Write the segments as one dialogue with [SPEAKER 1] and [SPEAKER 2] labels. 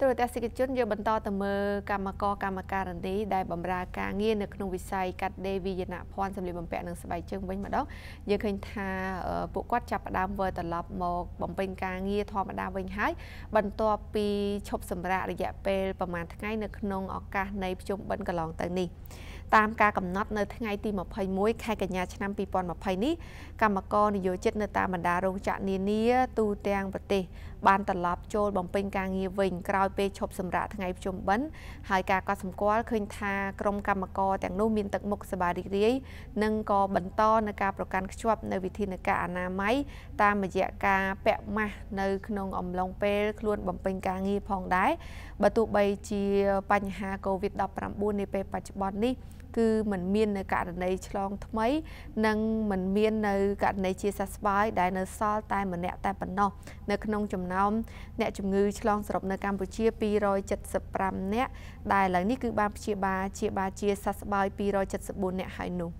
[SPEAKER 1] ទូរទស្សនិកជនយើងបន្តទៅមើលកម្មករកម្មការនីដែលបម្រើការងារនៅក្នុងវិស័យកាត់ដេរវិញ្ញាណភ័ណ្ឌសម្លៀកបំពាក់និងស្បែកជើងវិញម្ដងយើងឃើញថាពួកគាត់ចាប់ផ្ដើមវិលត្រឡប់មកបំពេញការងារធម្មតាវិញហើយបន្ទាប់ពីឈប់សម្រាករយៈពេលប្រហែលថ្ងៃនៅក្នុងឱកាសនៃភ្ជុំបិណ្ឌកន្លងទៅនេះតាមការកំណត់នៅថ្ងៃទី21ខែកញ្ញាឆ្នាំ2020នេះកម្មករនិយោជិតនៅតាមបណ្ដារោងចក្រនានាទូទាំងប្រទេសបានត្រឡប់ចូលបំពេញការងារវិញ ក្រោយពេលឈប់សម្រាកថ្ងៃភ្ជុំបិណ្ឌហើយការកត់សម្គាល់ឃើញថាក្រុមកម្មករទាំងនោះមានទឹកមុខសប្បាយរីករាយនិងក៏បន្តនៅការប្រកាន់ខ្ជាប់នៅវិធានការអនាម័យតាមរយៈការពាក់ម៉ាស់នៅក្នុងអំឡុងពេលខ្លួនបំពេញការងារផងដែរបើទោះបីជាបញ្ហា COVID-19 នាពេលបច្ចុប្បន្ននេះគឺมันមាននៅករណីឆ្លងថ្មីនិងมันមាននៅករណីជាសះស្បើយដែលនៅសល់តែម្នាក់តែប៉ុណ្ណោះនៅក្នុងចំណោមអ្នកជំងឺ ឆ្លងសរុបនៅកម្ពុជា275នាក់ដែលឥឡូវនេះគឺបានព្យាបាលជាបាលជាសះស្បើយ274នាក់ហើយនោះ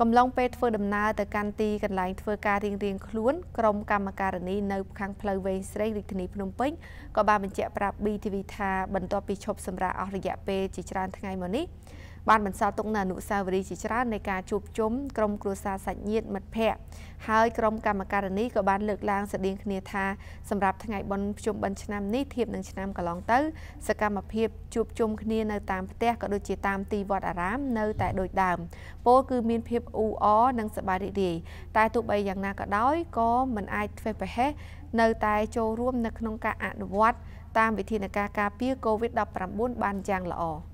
[SPEAKER 1] កំឡុងពេលធ្វើដំណើរទៅកាន់ទីកន្លែងធ្វើការរៀងរៀងខ្លួនក្រុមកម្មការនីនៅខាងផ្លូវវែងស្រីរាជធានីភ្នំពេញក៏បានបញ្ជាក់ប្រាប់ BTV ថាបន្ទាប់ពីឈប់សម្រាកអស់រយៈពេលជាច្រើនថ្ងៃមកនេះបានបន្សល់ទុកនូវអនុស្សាវរីយ៍ជាច្រើននៃការជួបជុំក្រុមគ្រួសារសាច់ញាតិមិត្តភ័ក្តិហើយក្រុមកម្មការនីក៏បានលើកឡើងស្តីងគ្នាថាសម្រាប់ថ្ងៃបុណ្យភ្ជុំបិណ្ឌឆ្នាំនេះធៀបនឹងឆ្នាំកន្លងទៅ សកម្មភាពជួបជុំគ្នានៅតាមផ្ទះក៏ដូចជាតាមទីវត្តអារាមនៅតែដូចដើមពោលគឺមានភាពអ៊ូអរនិងសប្បាយរីករាយតែទោះបីយ៉ាងណាក៏ដោយក៏មិនអាចធ្វើប្រហែសនៅតែចូលរួមនៅក្នុងការអនុវត្តតាមវិធានការការពារ COVID-19 បានយ៉ាងល្អ។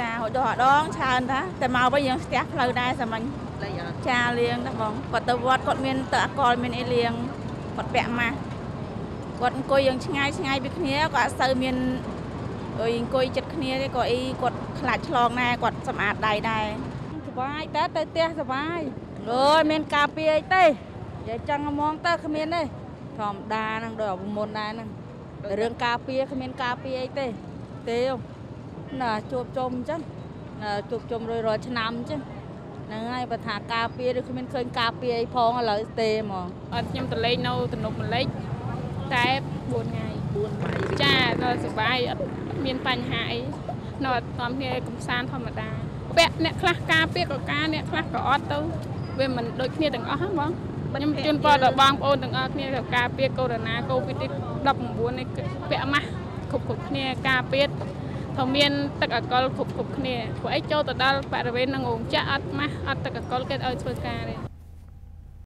[SPEAKER 2] ចាហូចដុសដងច្រើនតាតែមកវិញយើងស្ទះផ្លូវដែរសាមញ្ញចាលៀងតាបងគាត់ទៅវត្តគាត់មានទៅអកលមានអីលៀងគាត់ពាក់ម៉ាស់គាត់អង្គុយយើងឆ្ងាយឆ្ងាយពីគ្នាគាត់អត់សូវមានអីអង្គុយចិត្តគ្នាទេក៏អី
[SPEAKER 3] គាត់ខ្លាចឆ្លងដែរគាត់សម្អាតដៃដែរសុបាយតើទៅផ្ទះសុបាយអើយមានការពីអីទេនិយាយចឹងហ្មងទៅគ្មានទេធម្មតាហ្នឹងដោយមុនដែរហ្នឹងរឿងការពីគ្មានការពីអីទេទេអូណាជួបជុំអញ្ចឹងណាជួបជុំរយរាល់ឆ្នាំអញ្ចឹងហ្នឹងហើយបើថាការពារឬគ
[SPEAKER 4] ្មានឃើញ ការពារអីផងឥឡូវទេហ្មងអត់ខ្ញុំទៅលេងនៅ ទំនប់ម្លេចតែ4ថ្ងៃ4ថ្ងៃចាដល់សុបាយអត់មានបញ្ហាអីនៅអត់តាមគ្នាកំសាន្តធម្មតាពាក់អ្នកខ្លះការពារក៏ការអ្នកខ្លះក៏អត់ទៅវាមិនដូចគ្នាទាំងអស់ហ្នឹងបងខ្ញុំជូនពរដល់បងប្អូនទាំងអស់គ្នាទៅការពារកូវីដ -19 នេះពាក់ម៉ាស់គ្រប់គ្រប់គ្នាការពារថាមានទឹកអកលគ្រប់គ្រប់គ្នាព្រោះអីចូលទៅដល់បរិវេណនឹងរោងចក្រអត់ម៉ាស់អត់ទឹកអកលគេឲ្យធ្វើការទេ